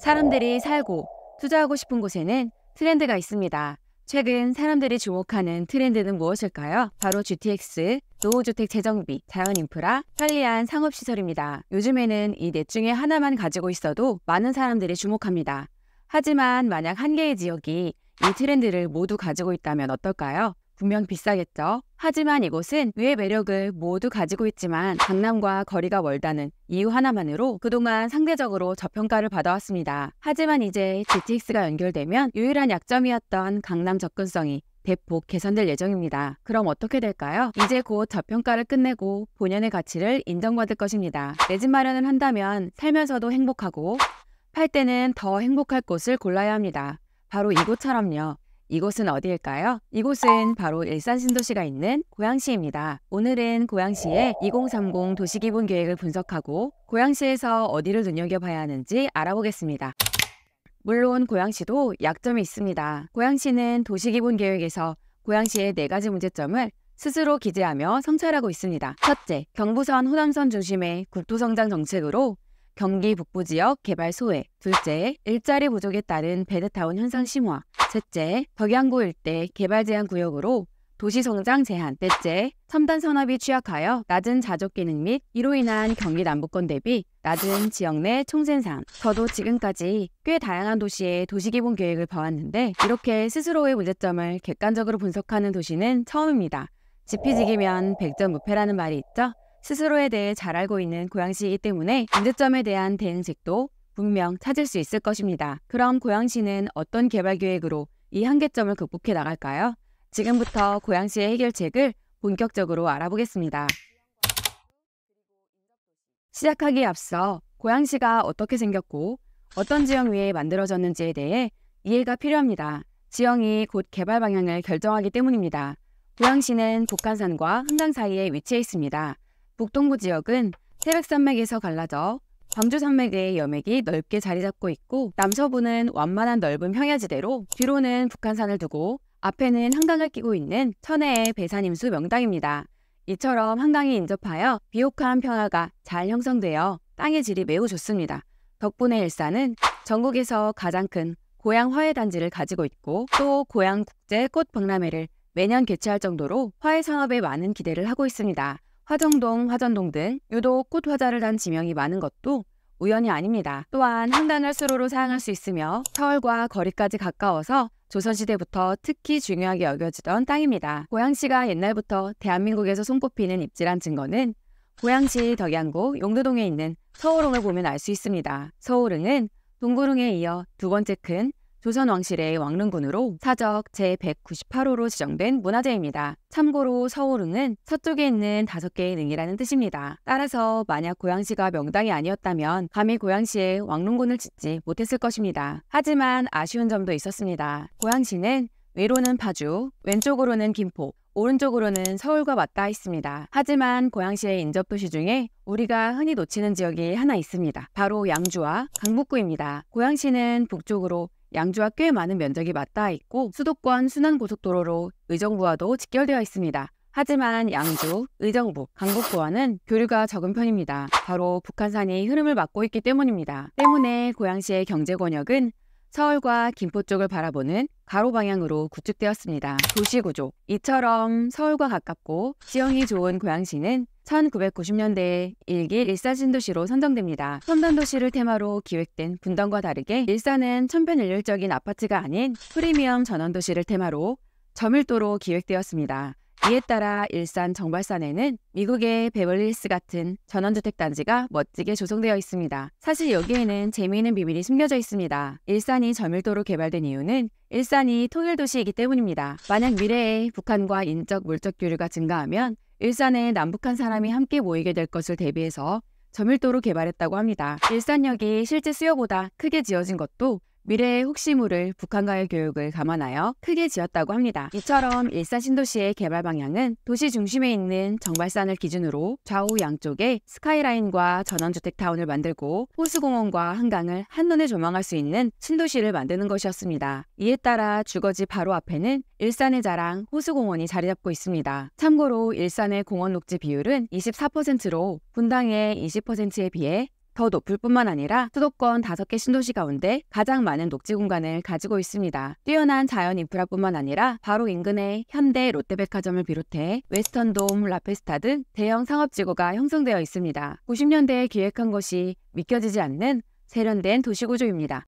사람들이 살고 투자하고 싶은 곳에는 트렌드가 있습니다. 최근 사람들이 주목하는 트렌드는 무엇일까요? 바로 GTX, 노후주택 재정비, 자연인프라, 편리한 상업시설입니다. 요즘에는 이 넷 중에 하나만 가지고 있어도 많은 사람들이 주목합니다. 하지만 만약 한 개의 지역이 이 트렌드를 모두 가지고 있다면 어떨까요? 분명 비싸겠죠. 하지만 이곳은 그의 매력을 모두 가지고 있지만 강남과 거리가 멀다는 이유 하나만으로 그동안 상대적으로 저평가를 받아왔습니다. 하지만 이제 GTX가 연결되면 유일한 약점이었던 강남 접근성이 대폭 개선될 예정입니다. 그럼 어떻게 될까요? 이제 곧 저평가를 끝내고 본연의 가치를 인정받을 것입니다. 내 집 마련을 한다면 살면서도 행복하고 팔 때는 더 행복할 곳을 골라야 합니다. 바로 이곳처럼요. 이곳은 어디일까요? 이곳은 바로 일산 신도시가 있는 고양시입니다. 오늘은 고양시의 2030 도시기본 계획을 분석하고 고양시에서 어디를 눈여겨봐야 하는지 알아보겠습니다. 물론 고양시도 약점이 있습니다. 고양시는 도시기본 계획에서 고양시의 네 가지 문제점을 스스로 기재하며 성찰하고 있습니다. 첫째, 경부선 호남선 중심의 국토성장 정책으로 경기 북부 지역 개발 소외, 둘째, 일자리 부족에 따른 베드타운 현상 심화, 셋째, 덕양구 일대 개발 제한 구역으로 도시 성장 제한, 넷째, 첨단 산업이 취약하여 낮은 자족 기능 및 이로 인한 경기 남부권 대비 낮은 지역 내 총생산. 저도 지금까지 꽤 다양한 도시의 도시기본 계획을 봐왔는데 이렇게 스스로의 문제점을 객관적으로 분석하는 도시는 처음입니다. 지피지기면 백전무패라는 말이 있죠? 스스로에 대해 잘 알고 있는 고양시이기 때문에 문제점에 대한 대응책도 분명 찾을 수 있을 것입니다. 그럼 고양시는 어떤 개발 계획으로 이 한계점을 극복해 나갈까요? 지금부터 고양시의 해결책을 본격적으로 알아보겠습니다. 시작하기에 앞서 고양시가 어떻게 생겼고 어떤 지형 위에 만들어졌는지에 대해 이해가 필요합니다. 지형이 곧 개발 방향을 결정하기 때문입니다. 고양시는 북한산과 한강 사이에 위치해 있습니다. 북동부 지역은 태백산맥에서 갈라져 광주산맥의 여맥이 넓게 자리 잡고 있고 남서부는 완만한 넓은 평야지대로 뒤로는 북한산을 두고 앞에는 한강을 끼고 있는 천혜의 배산임수 명당입니다. 이처럼 한강이 인접하여 비옥한 평화가잘 형성되어 땅의 질이 매우 좋습니다. 덕분에 일산은 전국에서 가장 큰 고향 화훼단지를 가지고 있고 또 고향 국제 꽃박람회를 매년 개최할 정도로 화훼 산업에 많은 기대를 하고 있습니다. 화정동, 화전동 등 유독 꽃 화자를 단 지명이 많은 것도 우연이 아닙니다. 또한 한 단을 수로로 사용할 수 있으며 서울과 거리까지 가까워서 조선시대부터 특히 중요하게 여겨지던 땅입니다. 고양시가 옛날부터 대한민국에서 손꼽히는 입지란 증거는 고양시 덕양구 용두동에 있는 서울릉을 보면 알 수 있습니다. 서울릉은 동구릉에 이어 두 번째 큰 조선 왕실의 왕릉군으로 사적 제198호로 지정된 문화재입니다. 참고로 서울릉은 서쪽에 있는 다섯 개의 능이라는 뜻입니다. 따라서 만약 고양시가 명당이 아니었다면 감히 고양시에 왕릉군을 짓지 못했을 것입니다. 하지만 아쉬운 점도 있었습니다. 고양시는 위로는 파주, 왼쪽으로는 김포, 오른쪽으로는 서울과 맞닿아 있습니다. 하지만 고양시의 인접도시 중에 우리가 흔히 놓치는 지역이 하나 있습니다. 바로 양주와 강북구입니다. 고양시는 북쪽으로 양주와 꽤 많은 면적이 맞닿아 있고 수도권 순환고속도로로 의정부와도 직결되어 있습니다. 하지만 양주, 의정부, 강북구와는 교류가 적은 편입니다. 바로 북한산이 흐름을 막고 있기 때문입니다. 때문에 고양시의 경제 권역은 서울과 김포 쪽을 바라보는 가로 방향으로 구축되었습니다. 도시 구조. 이처럼 서울과 가깝고 지형이 좋은 고양시는 1990년대에 일기 일산신도시로 선정됩니다. 첨단도시를 테마로 기획된 분당과 다르게 일산은 천편일률적인 아파트가 아닌 프리미엄 전원도시를 테마로 점일도로 기획되었습니다. 이에 따라 일산 정발산에는 미국의 베벌리스 같은 전원주택 단지가 멋지게 조성되어 있습니다. 사실 여기에는 재미있는 비밀이 숨겨져 있습니다. 일산이 점일도로 개발된 이유는 일산이 통일도시이기 때문입니다. 만약 미래에 북한과 인적 물적 교류가 증가하면 일산에 남북한 사람이 음. 함께 모이게 될 것을 대비해서 점일도로 개발했다고 합니다. 일산역이 실제 수요보다 크게 지어진 것도 미래의 혹시 모를 북한과의 교육을 감안하여 크게 지었다고 합니다. 이처럼 일산 신도시의 개발 방향은 도시 중심에 있는 정발산을 기준으로 좌우 양쪽에 스카이라인과 전원주택 타운을 만들고 호수공원과 한강을 한눈에 조망할 수 있는 신도시를 만드는 것이었습니다. 이에 따라 주거지 바로 앞에는 일산의 자랑 호수공원이 자리 잡고 있습니다. 참고로 일산의 공원 녹지 비율은 24%로 분당의 20%에 비해 더 높을 뿐만 아니라 수도권 5개 신도시 가운데 가장 많은 녹지 공간을 가지고 있습니다. 뛰어난 자연 인프라뿐만 아니라 바로 인근의 현대 롯데백화점을 비롯해 웨스턴돔, 라페스타 등 대형 상업지구가 형성되어 있습니다. 90년대에 기획한 것이 믿겨지지 않는 세련된 도시구조입니다.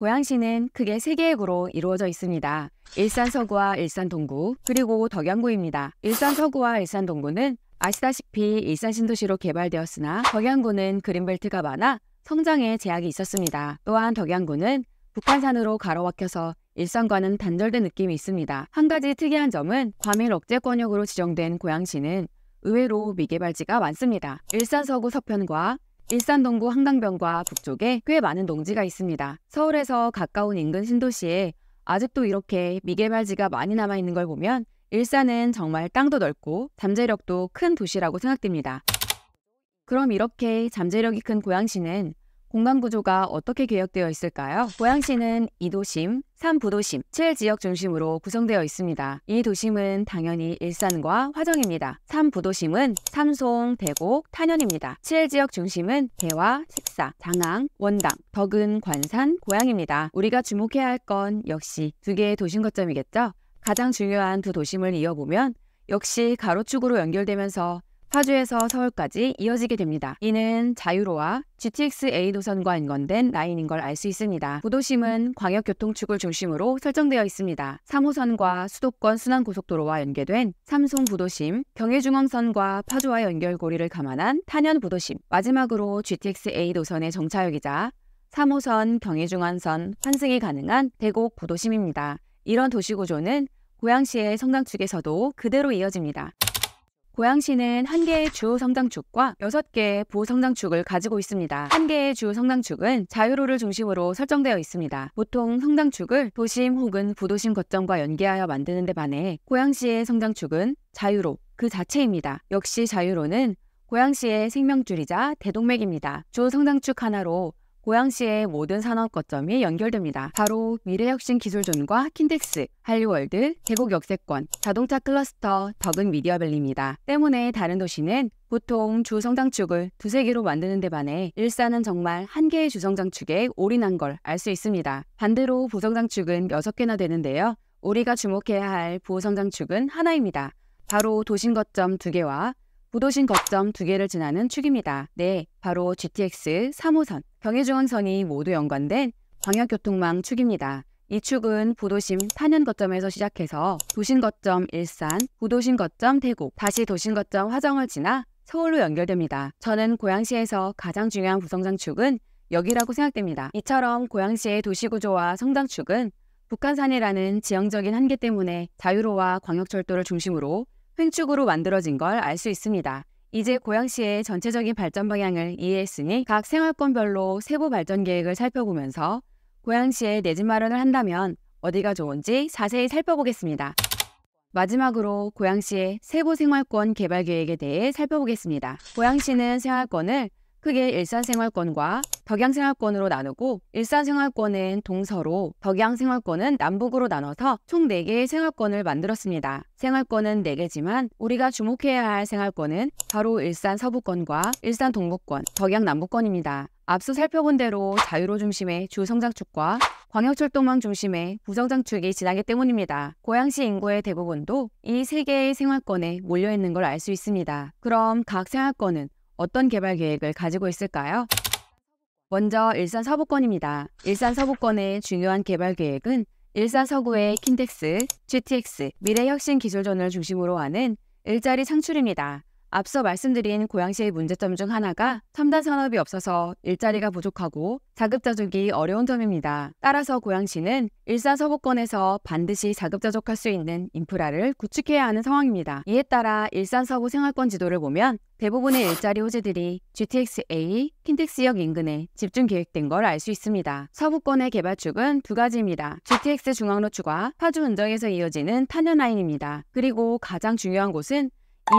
고양시는 크게 세 개의 구로 이루어져 있습니다. 일산 서구와 일산 동구, 그리고 덕양구입니다. 일산 서구와 일산 동구는 아시다시피 일산 신도시로 개발되었으나 덕양구는 그린벨트가 많아 성장에 제약이 있었습니다. 또한 덕양구는 북한산으로 가로막혀서 일산과는 단절된 느낌이 있습니다. 한 가지 특이한 점은 과밀 억제권역으로 지정된 고양시는 의외로 미개발지가 많습니다. 일산 서구 서편과 일산 동구 한강변과 북쪽에 꽤 많은 농지가 있습니다. 서울에서 가까운 인근 신도시에 아직도 이렇게 미개발지가 많이 남아있는 걸 보면 일산은 정말 땅도 넓고 잠재력도 큰 도시라고 생각됩니다. 그럼 이렇게 잠재력이 큰 고양시는 공간 구조가 어떻게 개혁되어 있을까요? 고양시는 2도심, 3부도심, 7지역 중심으로 구성되어 있습니다. 이 도심은 당연히 일산과 화정입니다. 3부도심은 삼송, 대곡, 탄현입니다. 7지역 중심은 대화, 식사, 장항, 원당, 덕은, 관산, 고양입니다. 우리가 주목해야 할 건 역시 두 개의 도심 거점이겠죠? 가장 중요한 두 도심을 이어보면 역시 가로축으로 연결되면서 파주에서 서울까지 이어지게 됩니다. 이는 자유로와 GTX-A 노선과 연관된 라인인 걸 알 수 있습니다. 부도심은 광역교통축을 중심으로 설정되어 있습니다. 3호선과 수도권 순환고속도로와 연계된 삼송 부도심경해중앙선과 파주와 연결고리를 감안한 탄현 부도심 마지막으로 GTX-A 노선의 정차역이자 3호선 경해중앙선 환승이 가능한 대곡 부도심입니다 이런 도시구조는 고양시의 성당축에서도 그대로 이어집니다. 고양시는 한 개의 주성당축과 여섯 개의 부성당축을 가지고 있습니다. 한 개의 주성당축은 자유로를 중심으로 설정되어 있습니다. 보통 성당축을 도심 혹은 부도심 거점과 연계하여 만드는 데 반해 고양시의 성당축은 자유로 그 자체입니다. 역시 자유로는 고양시의 생명줄이자 대동맥입니다. 주성당축 하나로 고양시의 모든 산업 거점이 연결됩니다. 바로 미래혁신기술존과 킨텍스, 할리월드 계곡역세권, 자동차 클러스터, 덕은 미디어밸리입니다. 때문에 다른 도시는 보통 주성장축을 두세 개로 만드는 데 반해 일산은 정말 한 개의 주성장축에 올인한 걸 알 수 있습니다. 반대로 부성장축은 6개나 되는데요. 우리가 주목해야 할 부성장축은 하나입니다. 바로 도심 거점 2개와 부도신 거점 두 개를 지나는 축입니다. 네, 바로 GTX 3호선, 경의중앙선이 모두 연관된 광역교통망 축입니다. 이 축은 부도심 탄현 거점에서 시작해서 도심 거점 일산, 부도심 거점 대구, 다시 도심 거점 화정을 지나 서울로 연결됩니다. 저는 고양시에서 가장 중요한 부성장축은 여기라고 생각됩니다. 이처럼 고양시의 도시구조와 성장축은 북한산이라는 지형적인 한계 때문에 자유로와 광역철도를 중심으로 횡축으로 만들어진 걸 알 수 있습니다. 이제 고양시의 전체적인 발전 방향을 이해했으니 각 생활권별로 세부 발전 계획을 살펴보면서 고양시에 내집 마련을 한다면 어디가 좋은지 자세히 살펴보겠습니다. 마지막으로 고양시의 세부 생활권 개발 계획에 대해 살펴보겠습니다. 고양시는 생활권을 크게 일산생활권과 덕양생활권으로 나누고 일산생활권은 동서로 덕양생활권은 남북으로 나눠서 총 4개의 생활권을 만들었습니다. 생활권은 4개지만 우리가 주목해야 할 생활권은 바로 일산 서부권과 일산 동북권 덕양 남부권입니다. 앞서 살펴본 대로 자유로 중심의 주성장축과 광역철도망 중심의 부성장축이 지나기 때문입니다. 고양시 인구의 대부분도 이 세 개의 생활권에 몰려있는 걸 알 수 있습니다. 그럼 각 생활권은 어떤 개발 계획을 가지고 있을까요? 먼저 일산 서부권입니다. 일산 서부권의 중요한 개발 계획은 일산 서구의 킨텍스, GTX, 미래혁신기술전을 중심으로 하는 일자리 창출입니다. 앞서 말씀드린 고양시의 문제점 중 하나가 첨단 산업이 없어서 일자리가 부족하고 자급자족이 어려운 점입니다. 따라서 고양시는 일산서부권에서 반드시 자급자족할 수 있는 인프라를 구축해야 하는 상황입니다. 이에 따라 일산서부 생활권 지도를 보면 대부분의 일자리 호재들이 GTX-A, 킨텍스역 인근에 집중 계획된 걸 알 수 있습니다. 서부권의 개발축은 두 가지입니다. GTX 중앙로축과 파주 운정에서 이어지는 탄현 라인입니다. 그리고 가장 중요한 곳은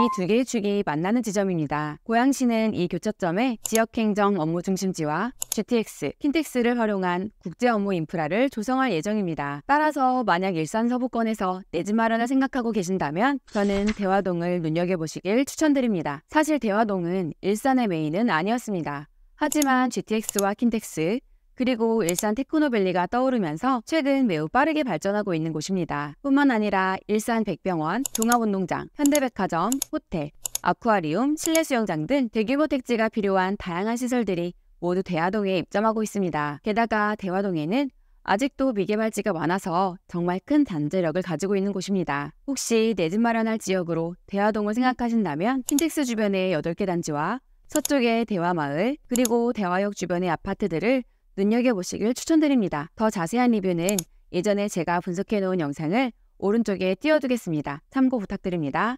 이두 개의 축이 만나는 지점입니다. 고양시는 이 교차점에 지역행정 업무 중심지와 GTX, 킨텍스를 활용한 국제 업무 인프라를 조성할 예정입니다. 따라서 만약 일산 서부권에서 내집 마련을 생각하고 계신다면 저는 대화동을 눈여겨보시길 추천드립니다. 사실 대화동은 일산의 메인은 아니었습니다. 하지만 GTX와 킨텍스, 그리고 일산 테크노밸리가 떠오르면서 최근 매우 빠르게 발전하고 있는 곳입니다. 뿐만 아니라 일산 백병원, 종합운동장, 현대백화점, 호텔, 아쿠아리움, 실내 수영장 등 대규모 택지가 필요한 다양한 시설들이 모두 대화동에 입점하고 있습니다. 게다가 대화동에는 아직도 미개발지가 많아서 정말 큰잠재력을 가지고 있는 곳입니다. 혹시 내 집 마련할 지역으로 대화동을 생각하신다면 킨텍스 주변의 8개 단지와 서쪽의 대화마을 그리고 대화역 주변의 아파트들을 눈여겨보시길 추천드립니다. 더 자세한 리뷰는 예전에 제가 분석해놓은 영상을 오른쪽에 띄워두겠습니다. 참고 부탁드립니다.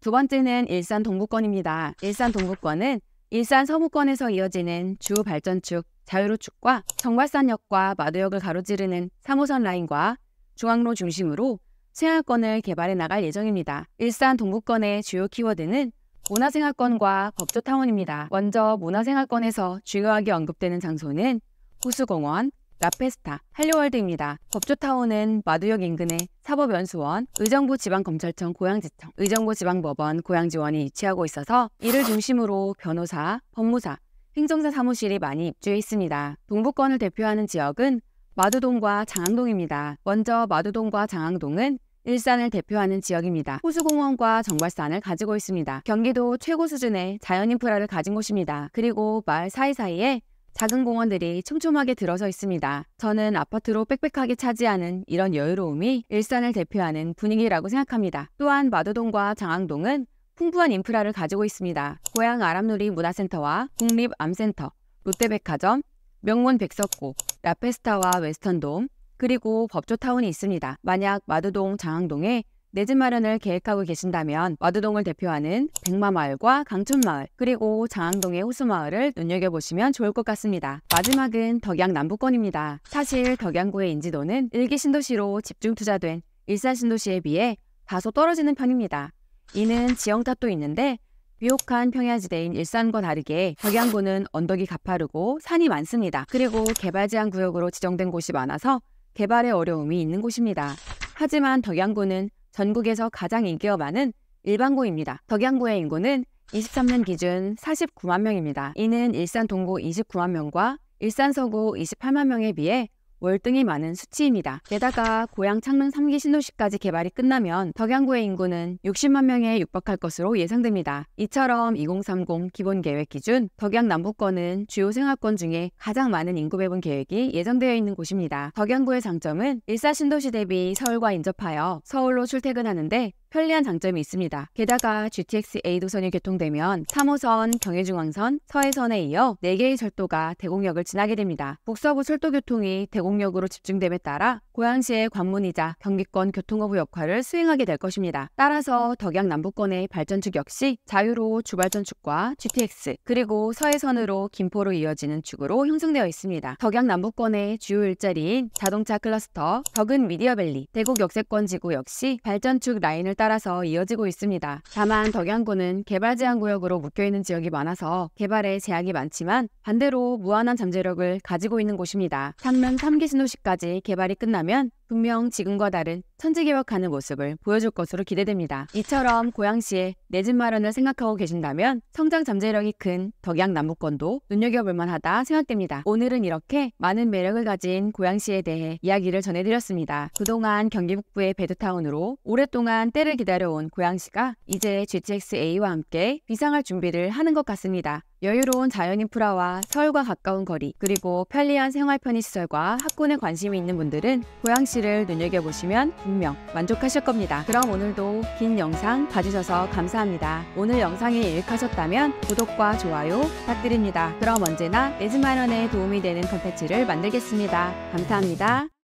두 번째는 일산 동부권입니다. 일산 동부권은 일산 서부권에서 이어지는 주 발전축 자유로축과 정발산역과 마도역을 가로지르는 3호선 라인과 중앙로 중심으로 생활권을 개발해 나갈 예정입니다. 일산 동부권의 주요 키워드는 문화생활권과 법조타운입니다. 먼저 문화생활권에서 중요하게 언급되는 장소는 호수공원, 라페스타, 할리월드입니다 법조타운은 마두역 인근의 사법연수원, 의정부 지방검찰청 고양지청, 의정부 지방법원 고양지원이 위치하고 있어서 이를 중심으로 변호사, 법무사, 행정사 사무실이 많이 입주해 있습니다. 동부권을 대표하는 지역은 마두동과 장항동입니다. 먼저 마두동과 장항동은 일산을 대표하는 지역입니다. 호수공원과 정발산을 가지고 있습니다. 경기도 최고 수준의 자연인프라를 가진 곳입니다. 그리고 마을 사이사이에 작은 공원들이 촘촘하게 들어서 있습니다. 저는 아파트로 빽빽하게 차지하는 이런 여유로움이 일산을 대표하는 분위기라고 생각합니다. 또한 마도동과 장항동은 풍부한 인프라를 가지고 있습니다. 고향 아람놀이 문화센터와 국립암센터, 롯데백화점, 명문 백석고, 라페스타와 웨스턴돔, 그리고 법조타운이 있습니다. 만약 마두동 장항동에 내집 마련을 계획하고 계신다면 마두동을 대표하는 백마마을과 강촌마을 그리고 장항동의 호수마을을 눈여겨보시면 좋을 것 같습니다. 마지막은 덕양 남부권입니다. 사실 덕양구의 인지도는 일기 신도시로 집중 투자된 일산 신도시에 비해 다소 떨어지는 편입니다. 이는 지형탑도 있는데 비옥한 평야지대인 일산과 다르게 덕양구는 언덕이 가파르고 산이 많습니다. 그리고 개발제한 구역으로 지정된 곳이 많아서 개발에 어려움이 있는 곳입니다. 하지만 덕양구는 전국에서 가장 인기가 많은 일반구입니다. 덕양구의 인구는 23년 기준 49만 명입니다. 이는 일산 동구 29만 명과 일산 서구 28만 명에 비해 월등히 많은 수치입니다. 게다가 고양 창릉 3기 신도시까지 개발이 끝나면 덕양구의 인구는 60만 명에 육박할 것으로 예상됩니다. 이처럼 2030 기본 계획 기준 덕양 남부권은 주요 생활권 중에 가장 많은 인구 배분 계획이 예정되어 있는 곳입니다. 덕양구의 장점은 일사 신도시 대비 서울과 인접하여 서울로 출퇴근하는데 편리한 장점이 있습니다. 게다가 GTX A도선이 개통되면 3호선, 경의중앙선, 서해선에 이어 4개의 철도가 대곡역을 지나게 됩니다. 북서부 철도교통이 대곡역으로 집중됨에 따라 고양시의 관문이자 경기권 교통허브 역할을 수행하게 될 것입니다. 따라서 덕양 남부권의 발전축 역시 자유로 주발전축과 GTX 그리고 서해선으로 김포로 이어지는 축으로 형성되어 있습니다. 덕양 남부권의 주요 일자리인 자동차 클러스터, 덕은 미디어밸리, 대곡 역세권 지구 역시 발전축 라인을 따 따라서 이어지고 있습니다. 다만 덕양구는 개발 제한 구역으로 묶여있는 지역이 많아서 개발에 제약이 많지만 반대로 무한한 잠재력을 가지고 있는 곳입니다. 상릉 3기 신도시까지 개발이 끝나면 분명 지금과 다른 천지개혁하는 모습을 보여줄 것으로 기대됩니다. 이처럼 고양시에 내집 마련을 생각하고 계신다면 성장 잠재력이 큰 덕양 나무건도 눈여겨볼 만하다 생각됩니다. 오늘은 이렇게 많은 매력을 가진 고양시에 대해 이야기를 전해드렸습니다. 그동안 경기 북부의 베드타운으로 오랫동안 때를 기다려온 고양시가 이제 GTX-A와 함께 비상할 준비를 하는 것 같습니다. 여유로운 자연 인프라와 서울과 가까운 거리, 그리고 편리한 생활 편의시설과 학군에 관심이 있는 분들은 고양시를 눈여겨보시면 분명 만족하실 겁니다. 그럼 오늘도 긴 영상 봐주셔서 감사합니다. 오늘 영상이 유익하셨다면 구독과 좋아요 부탁드립니다. 그럼 언제나 내집 마련에 도움이 되는 컨텐츠를 만들겠습니다. 감사합니다.